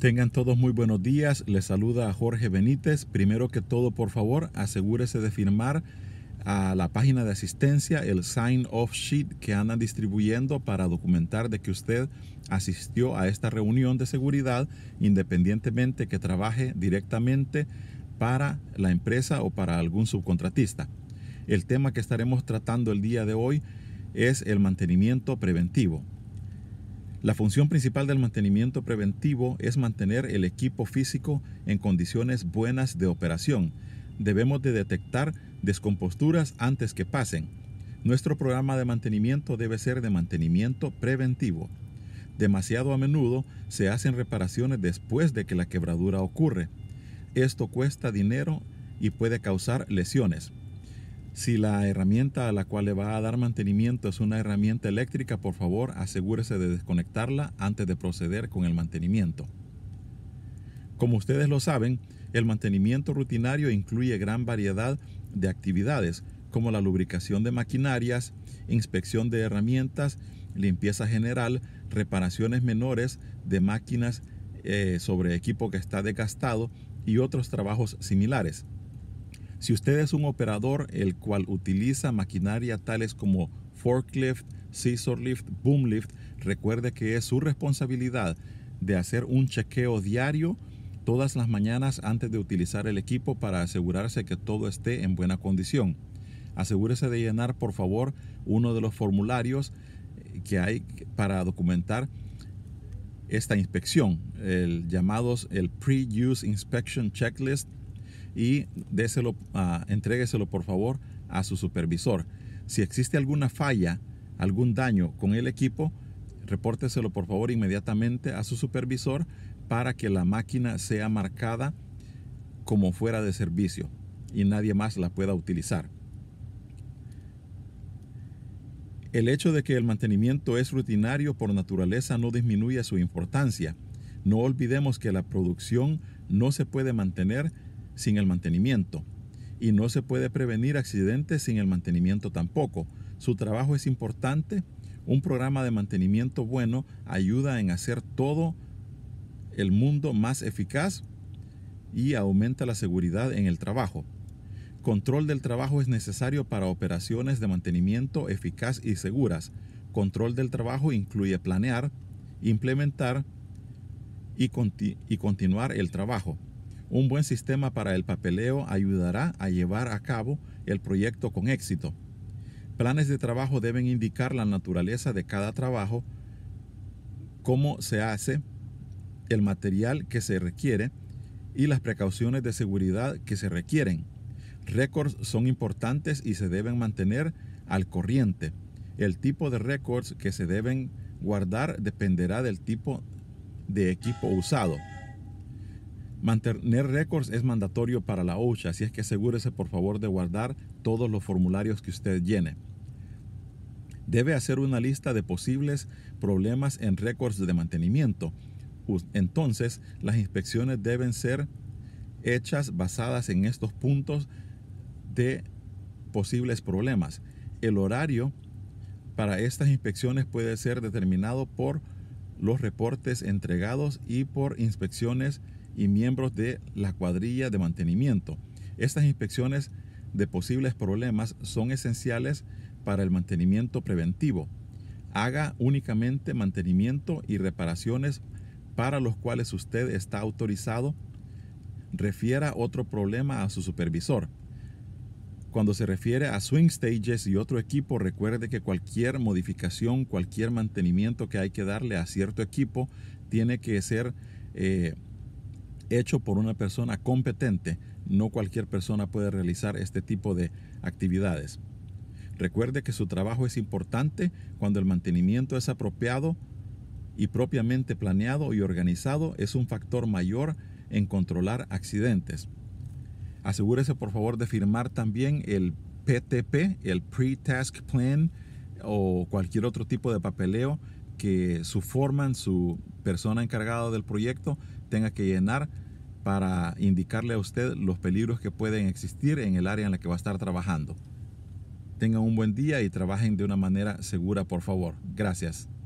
Tengan todos muy buenos días. Les saluda a Jorge Benítez. Primero que todo, por favor, asegúrese de firmar a la página de asistencia el sign-off sheet que andan distribuyendo para documentar de que usted asistió a esta reunión de seguridad, independientemente que trabaje directamente para la empresa o para algún subcontratista. El tema que estaremos tratando el día de hoy es el mantenimiento preventivo. La función principal del mantenimiento preventivo es mantener el equipo físico en condiciones buenas de operación. Debemos de detectar descomposturas antes que pasen. Nuestro programa de mantenimiento debe ser de mantenimiento preventivo. Demasiado a menudo se hacen reparaciones después de que la quebradura ocurre. Esto cuesta dinero y puede causar lesiones. Si la herramienta a la cual le va a dar mantenimiento es una herramienta eléctrica, por favor asegúrese de desconectarla antes de proceder con el mantenimiento. Como ustedes lo saben, el mantenimiento rutinario incluye gran variedad de actividades como la lubricación de maquinarias, inspección de herramientas, limpieza general, reparaciones menores de máquinas eh, sobre equipo que está desgastado y otros trabajos similares. Si usted es un operador el cual utiliza maquinaria tales como forklift, scissor lift, boom lift, recuerde que es su responsabilidad de hacer un chequeo diario todas las mañanas antes de utilizar el equipo para asegurarse que todo esté en buena condición. Asegúrese de llenar por favor uno de los formularios eh, que hay para documentar esta inspección, llamados el Pre-Use Inspection Checklist y déselo, ah, por favor a su supervisor. Si existe alguna falla, algún daño con el equipo, repórteselo por favor inmediatamente a su supervisor para que la máquina sea marcada como fuera de servicio y nadie más la pueda utilizar. El hecho de que el mantenimiento es rutinario por naturaleza no disminuye su importancia. No olvidemos que la producción no se puede mantener sin el mantenimiento. Y no se puede prevenir accidentes sin el mantenimiento tampoco. Su trabajo es importante. Un programa de mantenimiento bueno ayuda en hacer todo el mundo más eficaz y aumenta la seguridad en el trabajo. Control del trabajo es necesario para operaciones de mantenimiento eficaz y seguras. Control del trabajo incluye planear, implementar y, continuar el trabajo. Un buen sistema para el papeleo ayudará a llevar a cabo el proyecto con éxito. Planes de trabajo deben indicar la naturaleza de cada trabajo, cómo se hace, el material que se requiere y las precauciones de seguridad que se requieren. Récords son importantes y se deben mantener al corriente. El tipo de récords que se deben guardar dependerá del tipo de equipo usado. Mantener récords es mandatorio para la OSHA, así es que asegúrese por favor de guardar todos los formularios que usted llene. Debe hacer una lista de posibles problemas en récords de mantenimiento. Entonces, las inspecciones deben ser hechas basadas en estos puntos de posibles problemas. El horario para estas inspecciones puede ser determinado por los reportes entregados y por inspecciones y miembros de la cuadrilla de mantenimiento. Estas inspecciones de posibles problemas son esenciales para el mantenimiento preventivo. Haga únicamente mantenimiento y reparaciones para los cuales usted está autorizado. Refiera otro problema a su supervisor. Cuando se refiere a swing stages y otro equipo, recuerde que cualquier modificación, cualquier mantenimiento que hay que darle a cierto equipo tiene que ser eh, hecho por una persona competente, no cualquier persona puede realizar este tipo de actividades. Recuerde que su trabajo es importante cuando el mantenimiento es apropiado y propiamente planeado y organizado es un factor mayor en controlar accidentes. Asegúrese por favor de firmar también el PTP, el Pre-Task Plan o cualquier otro tipo de papeleo que su forman, su persona encargada del proyecto tenga que llenar para indicarle a usted los peligros que pueden existir en el área en la que va a estar trabajando. Tengan un buen día y trabajen de una manera segura, por favor. Gracias.